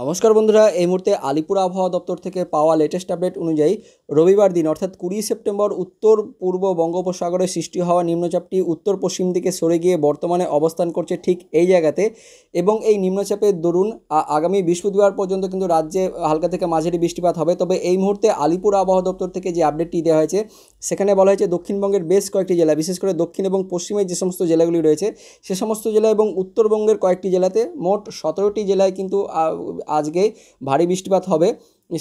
নমস্কার বন্ধুরা এই মুহূর্তে আলিপুর আবহাওয়া দপ্তর থেকে পাওয়া লেটেস্ট আপডেট অনুযায়ী রবিবার দিন অর্থাৎ কুড়ি সেপ্টেম্বর উত্তর পূর্ব বঙ্গোপসাগরে সৃষ্টি হওয়া নিম্নচাপটি উত্তর পশ্চিম দিকে সরে গিয়ে বর্তমানে অবস্থান করছে ঠিক এই জায়গাতে এবং এই নিম্নচাপের দরুন আগামী বৃহস্পতিবার পর্যন্ত কিন্তু রাজ্যে হালকা থেকে মাঝারি বৃষ্টিপাত হবে তবে এই মুহূর্তে আলিপুর আবহাওয়া দপ্তর থেকে যে আপডেটটি দেওয়া হয়েছে সেখানে বলা হয়েছে দক্ষিণবঙ্গের বেশ কয়েকটি জেলা বিশেষ করে দক্ষিণ এবং পশ্চিমের যে সমস্ত জেলাগুলি রয়েছে সে সমস্ত জেলা এবং উত্তরবঙ্গের কয়েকটি জেলাতে মোট সতেরোটি জেলায় কিন্তু আজকে ভারী বৃষ্টিপাত হবে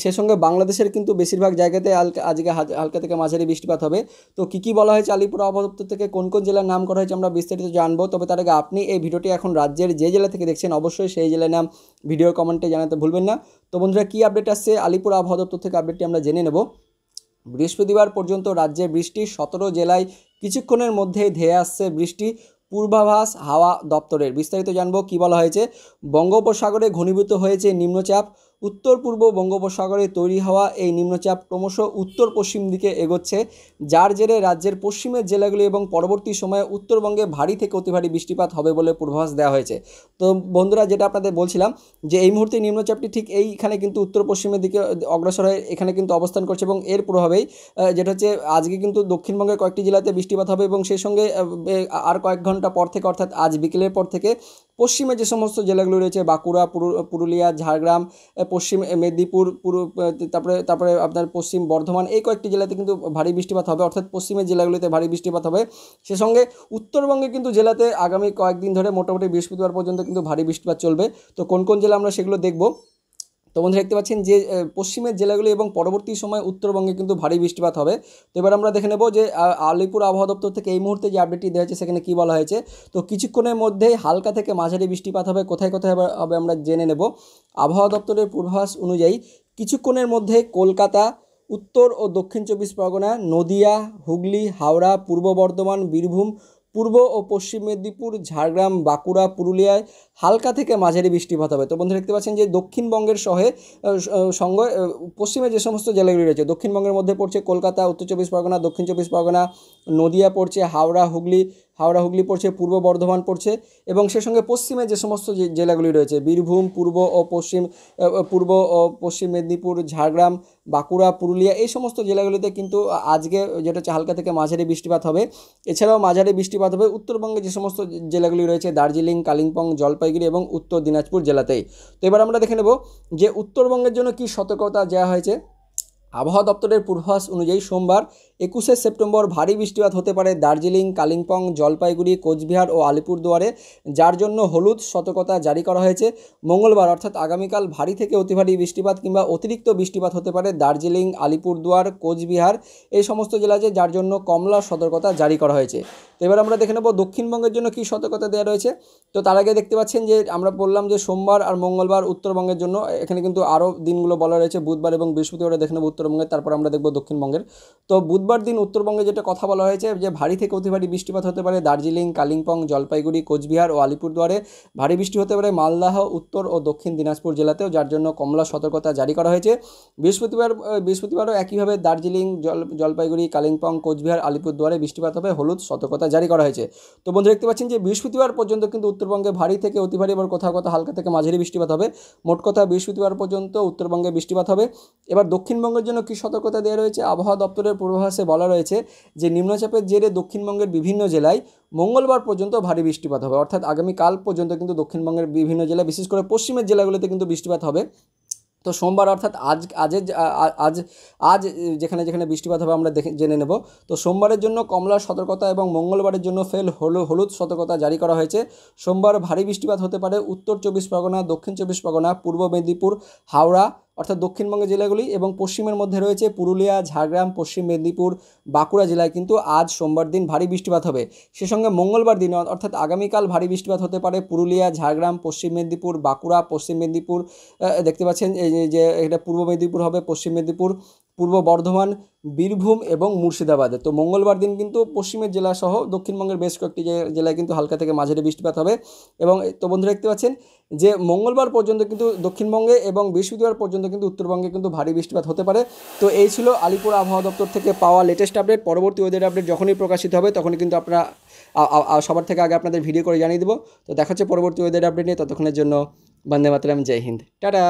সে সঙ্গে বাংলাদেশের কিন্তু বেশিরভাগ জায়গাতে আজকে হালকা থেকে মাঝারি বৃষ্টিপাত হবে তো কী কী বলা হয়েছে আলিপুর আবহাওয়া দপ্তর থেকে কোন কোন জেলার নাম করা হয়েছে আমরা বিস্তারিত জানবো তবে তার আগে আপনি এই ভিডিওটি এখন রাজ্যের যে জেলা থেকে দেখছেন অবশ্যই সেই জেলার নাম ভিডিও কমেন্টে জানাতে ভুলবেন না তো বন্ধুরা কী আপডেট আসছে আলিপুর আবহাওয়া দপ্তর থেকে আপডেটটি আমরা জেনে নেব বৃহস্পতিবার পর্যন্ত রাজ্যে বৃষ্টি সতেরো জেলায় কিছুক্ষণের মধ্যে ধেয়ে আসছে বৃষ্টি পূর্বাভাস হাওয়া দপ্তরের বিস্তারিত জানবো কি বলা হয়েছে বঙ্গোপসাগরে ঘনীভূত হয়েছে নিম্নচাপ উত্তর পূর্ব বঙ্গোপসাগরে তৈরি হওয়া এই নিম্নচাপ ক্রমশ উত্তর পশ্চিম দিকে এগোচ্ছে যার জেরে রাজ্যের পশ্চিমের জেলাগুলি এবং পরবর্তী সময়ে উত্তরবঙ্গে ভারী থেকে অতি ভারী বৃষ্টিপাত হবে বলে পূর্বাভাস দেওয়া হয়েছে তো বন্ধুরা যেটা আপনাদের বলছিলাম যে এই মুহূর্তে নিম্নচাপটি ঠিক এইখানে কিন্তু উত্তর পশ্চিমের দিকে অগ্রসর হয়ে এখানে কিন্তু অবস্থান করছে এবং এর প্রভাবেই যেটা হচ্ছে আজকে কিন্তু দক্ষিণবঙ্গের কয়েকটি জেলাতে বৃষ্টিপাত হবে এবং সেই সঙ্গে আর কয়েক ঘন্টা পর থেকে অর্থাৎ আজ বিকেলের পর থেকে পশ্চিমে যে সমস্ত জেলাগুলো রয়েছে বাঁকুড়া পুরুলিয়া ঝাড়গ্রাম পশ্চিম মেদিনীপুর তারপরে তারপরে আপনার পশ্চিম বর্ধমান এই কয়েকটি জেলাতে কিন্তু ভারী বৃষ্টিপাত হবে অর্থাৎ পশ্চিমের জেলাগুলিতে ভারী বৃষ্টিপাত হবে সে সঙ্গে উত্তরবঙ্গে কিন্তু জেলাতে আগামী কয়েকদিন ধরে মোটামুটি বৃহস্পতিবার পর্যন্ত কিন্তু ভারী বৃষ্টিপাত চলবে তো কোন কোন জেলা আমরা সেগুলো দেখবো তো বন্ধুরা দেখতে পাচ্ছেন যে পশ্চিমের জেলাগুলি এবং পরবর্তী সময় উত্তরবঙ্গে কিন্তু ভারী বৃষ্টিপাত হবে তো এবার আমরা দেখে নেব যে আলিপুর আবহাওয়া দপ্তর থেকে এই মুহূর্তে যে আপডেটটি দেওয়া হয়েছে সেখানে কী বলা হয়েছে তো কিছুক্ষণের মধ্যেই হালকা থেকে মাঝারি বৃষ্টিপাত হবে কোথায় কোথায় হবে আমরা জেনে নেব আবহাওয়া দপ্তরের পূর্বাভাস অনুযায়ী কিছুক্ষণের মধ্যে কলকাতা উত্তর ও দক্ষিণ চব্বিশ পরগনা নদিয়া হুগলি হাওড়া পূর্ব বর্ধমান বীরভূম পূর্ব ও পশ্চিম মেদিনীপুর ঝাড়গ্রাম বাঁকুড়া পুরুলিয়ায় হালকা থেকে মাঝারি বৃষ্টিপাত হবে তো বন্ধুরা দেখতে পাচ্ছেন যে দক্ষিণবঙ্গের সহে সঙ্গে পশ্চিমে যে সমস্ত জেলাগুলি রয়েছে দক্ষিণবঙ্গের মধ্যে পড়ছে কলকাতা উত্তর চব্বিশ পরগনা দক্ষিণ চব্বিশ পরগনা নদিয়া পড়ছে হাওড়া হুগলি হাওড়া হুগলি পড়ছে পূর্ব বর্ধমান পড়ছে এবং সে সঙ্গে পশ্চিমে যে সমস্ত জেলাগুলি রয়েছে বীরভূম পূর্ব ও পশ্চিম পূর্ব ও পশ্চিম মেদিনীপুর ঝাড়গ্রাম বাঁকুড়া পুরুলিয়া এই সমস্ত জেলাগুলিতে কিন্তু আজকে যেটা হচ্ছে হালকা থেকে মাঝারি বৃষ্টিপাত হবে এছাড়াও মাঝারি বৃষ্টিপাত হবে উত্তরবঙ্গে যে সমস্ত জেলাগুলি রয়েছে দার্জিলিং কালিম্পং জলপাইগুড়ি এবং উত্তর দিনাজপুর জেলাতেই তো এবার আমরা দেখে নেব যে উত্তরবঙ্গের জন্য কি সতর্কতা দেওয়া হয়েছে আবহাওয়া দপ্তরের পূর্বাভাস অনুযায়ী সোমবার একুশে সেপ্টেম্বর ভারী বৃষ্টিপাত হতে পারে দার্জিলিং কালিম্পং জলপাইগুড়ি কোচবিহার ও আলিপুরদুয়ারে যার জন্য হলুদ সতর্কতা জারি করা হয়েছে মঙ্গলবার অর্থাৎ আগামীকাল ভারী থেকে অতি ভারী বৃষ্টিপাত কিংবা অতিরিক্ত বৃষ্টিপাত হতে পারে দার্জিলিং আলিপুরদুয়ার কোচবিহার এই সমস্ত জেলাতে যার জন্য কমলা সতর্কতা জারি করা হয়েছে তো এবার আমরা দেখে নেব দক্ষিণবঙ্গের জন্য কি সতর্কতা দেওয়া রয়েছে তো তার আগে দেখতে পাচ্ছেন যে আমরা বললাম যে সোমবার আর মঙ্গলবার উত্তরবঙ্গের জন্য এখানে কিন্তু আরও দিনগুলো বলা রয়েছে বুধবার এবং বৃহস্পতিবার দেখে নেব উত্তরবঙ্গের তারপর আমরা দেখব দক্ষিণবঙ্গের তো বুধবার দিন উত্তরবঙ্গে যেটা কথা বলা হয়েছে যে ভারী থেকে অতি ভারী বৃষ্টিপাত হতে পারে দার্জিলিং কালিম্পং জলপাইগুড়ি কোচবিহার ও আলিপুরদুয়ারে ভারী বৃষ্টি হতে পারে মালদাহ উত্তর ও দক্ষিণ দিনাজপুর জেলাতেও যার জন্য কমলা সতর্কতা জারি করা হয়েছে বৃহস্পতিবার বৃহস্পতিবারও একইভাবে দার্জিলিং জল জলপাইগুড়ি কালিম্পং কোচবিহার আলিপুরদুয়ারে বৃষ্টিপাত হবে হলুদ সতর্কতা জারি করা হয়েছে তো বন্ধু দেখতে পাচ্ছেন যে বৃহস্পতিবার পর্যন্ত কিন্তু উত্তরবঙ্গে ভারী থেকে অতি ভারী এবার কোথাও কোথাও হালকা থেকে মাঝারি বৃষ্টিপাত হবে মোট কথা বৃহস্পতিবার পর্যন্ত উত্তরবঙ্গে বৃষ্টিপাত হবে এবার দক্ষিণবঙ্গের জন্য কী সতর্কতা দেওয়া রয়েছে আবহাওয়া দপ্তরের পূর্বাভাসে বলা রয়েছে যে নিম্নচাপের জেরে দক্ষিণবঙ্গের বিভিন্ন জেলায় মঙ্গলবার পর্যন্ত ভারী বৃষ্টিপাত হবে অর্থাৎ আগামীকাল পর্যন্ত কিন্তু দক্ষিণবঙ্গের বিভিন্ন জেলায় বিশেষ করে পশ্চিমের জেলাগুলিতে কিন্তু বৃষ্টিপাত হবে তো সোমবার অর্থাৎ আজ আজের আজ আজ যেখানে যেখানে বৃষ্টিপাত হবে আমরা দেখে জেনে নেব তো সোমবারের জন্য কমলার সতর্কতা এবং মঙ্গলবারের জন্য ফেল হলু হলুদ সতর্কতা জারি করা হয়েছে সোমবার ভারী বৃষ্টিপাত হতে পারে উত্তর চব্বিশ পরগনা দক্ষিণ চব্বিশ পরগনা পূর্ব মেদিনীপুর হাওড়া অর্থাৎ দক্ষিণবঙ্গের জেলাগুলি এবং পশ্চিমের মধ্যে রয়েছে পুরুলিয়া ঝাড়গ্রাম পশ্চিম মেদিনীপুর বাঁকুড়া জেলায় কিন্তু আজ সোমবার দিন ভারী বৃষ্টিপাত হবে সে সঙ্গে মঙ্গলবার দিন অর্থাৎ আগামীকাল ভারী বৃষ্টিপাত হতে পারে পুরুলিয়া ঝাড়গ্রাম পশ্চিম মেদিনীপুর বাঁকুড়া পশ্চিম মেদিনীপুর দেখতে পাচ্ছেন যে এটা পূর্ব মেদিনীপুর হবে পশ্চিম মেদিনীপুর পূর্ব বর্ধমান বীরভূম এবং মুর্শিদাবাদে তো মঙ্গলবার দিন কিন্তু পশ্চিমের জেলাসহ দক্ষিণবঙ্গের বেশ কয়েকটি জেলায় কিন্তু হালকা থেকে মাঝারি বৃষ্টিপাত হবে এবং তো বন্ধুরা দেখতে পাচ্ছেন যে মঙ্গলবার পর্যন্ত কিন্তু দক্ষিণবঙ্গে এবং বৃহস্পতিবার পর্যন্ত কিন্তু উত্তরবঙ্গে কিন্তু ভারী বৃষ্টিপাত হতে পারে তো এই ছিল আলিপুর আবহাওয়া দপ্তর থেকে পাওয়া লেটেস্ট আপডেট পরবর্তী ওয়েদার আপডেট যখনই প্রকাশিত হবে তখনই কিন্তু আপনারা সবার থেকে আগে আপনাদের ভিডিও করে জানিয়ে দেবো তো দেখা হচ্ছে পরবর্তী ওয়েদার আপডেট নিয়ে ততক্ষণের জন্য বন্দে মাতলাম জয় হিন্দ টাটা